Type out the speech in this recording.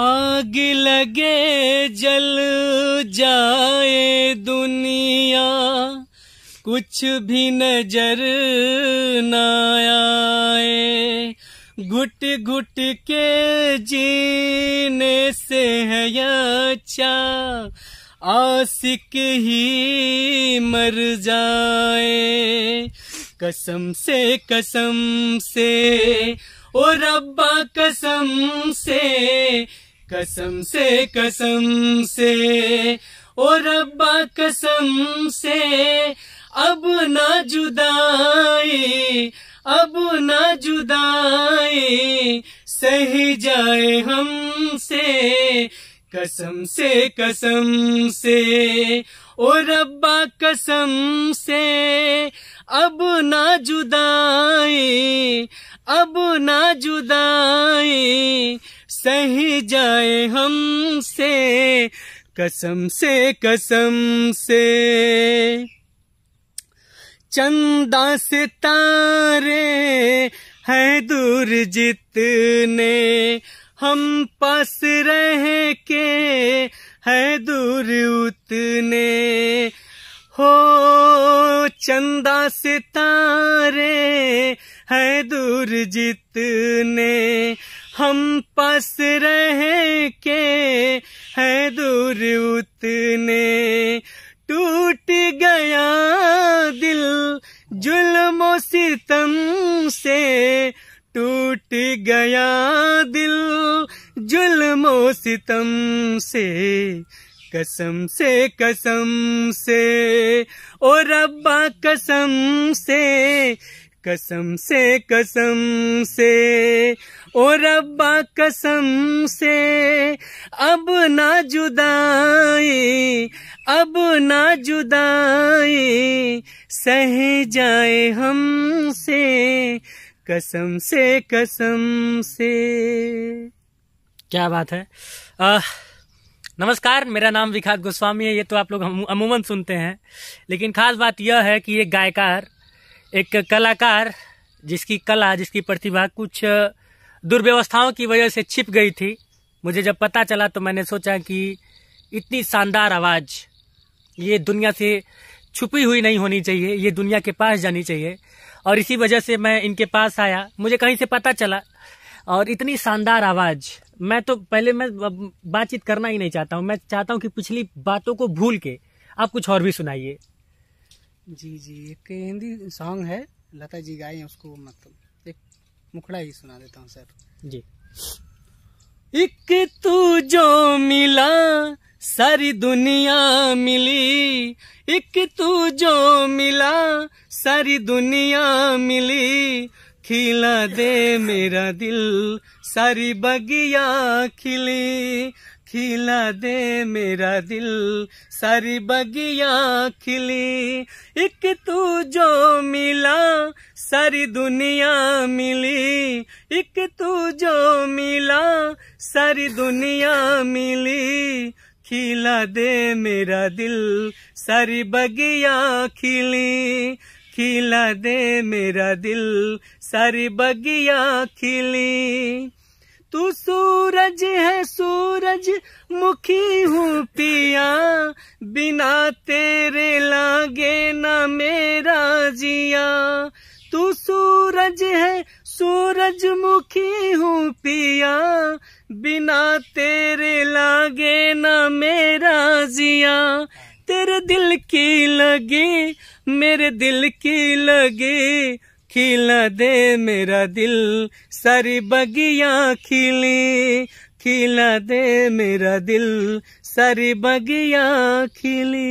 आग लगे जल जाए दुनिया कुछ भी नजर न आए घुट घुट के जीने से है अच्छा आसिक ही मर जाए कसम से कसम से ओ रब्बा कसम से कसम से कसम से ओ रब्बा कसम से अब ना जुदाई अब ना जुदाई सही जाए हमसे कसम से कसम से ओ रब्बा कसम से अब ना जुदाई अब ना जुदाई सह जाए हमसे कसम से कसम से चंदा से तारे हैं दूर जितने हम पास रह के है दूर उतने हो चंदा से तारे है दूर जितने हम पास रहे के है दूर उतने टूट गया दिल जुल्म सितम से टूट गया दिल जुल सितम से कसम से कसम से ओ रब्बा कसम से कसम से कसम से ओ रब्बा कसम से अब ना जुदाई अब ना जुदाई सह जाए हमसे कसम से कसम से क्या बात है आ, नमस्कार मेरा नाम विखात गोस्वामी है ये तो आप लोग अमूमन सुनते हैं लेकिन खास बात यह है कि ये गायकार एक कलाकार जिसकी कला जिसकी प्रतिभा कुछ दुर्व्यवस्थाओं की वजह से छिप गई थी मुझे जब पता चला तो मैंने सोचा कि इतनी शानदार आवाज़ ये दुनिया से छुपी हुई नहीं होनी चाहिए ये दुनिया के पास जानी चाहिए और इसी वजह से मैं इनके पास आया मुझे कहीं से पता चला और इतनी शानदार आवाज़ मैं तो पहले मैं बातचीत करना ही नहीं चाहता हूँ मैं चाहता हूँ कि पिछली बातों को भूल के आप कुछ और भी सुनाइए जी जी एक हिंदी सॉन्ग है लता जी गाए उसको मतलब एक मुखड़ा ही सुना देता हूँ सर जी एक तू जो मिला सारी दुनिया मिली एक तू जो मिला सारी दुनिया मिली खिला दे मेरा दिल सारी बगिया खिली खिला दे मेरा दिल सारी बगिया खिली एक तू जो मिला सारी दुनिया मिली एक तू जो मिला सारी दुनिया मिली खिला दे मेरा दिल सारी बगिया खिली खिला दे मेरा दिल सारी बगिया खिली तू सूरज है आज मुखी हूँ पिया बिना तेरे लागे ना मेरा जिया तू सूरज है सूरज मुखी हूँ पिया बिना तेरे लागे ना मेरा जिया तेरे दिल की लगे मेरे दिल की लगे खिला दे मेरा दिल सारी बगिया खिली खिला दे मेरा दिल सारी बगिया खिली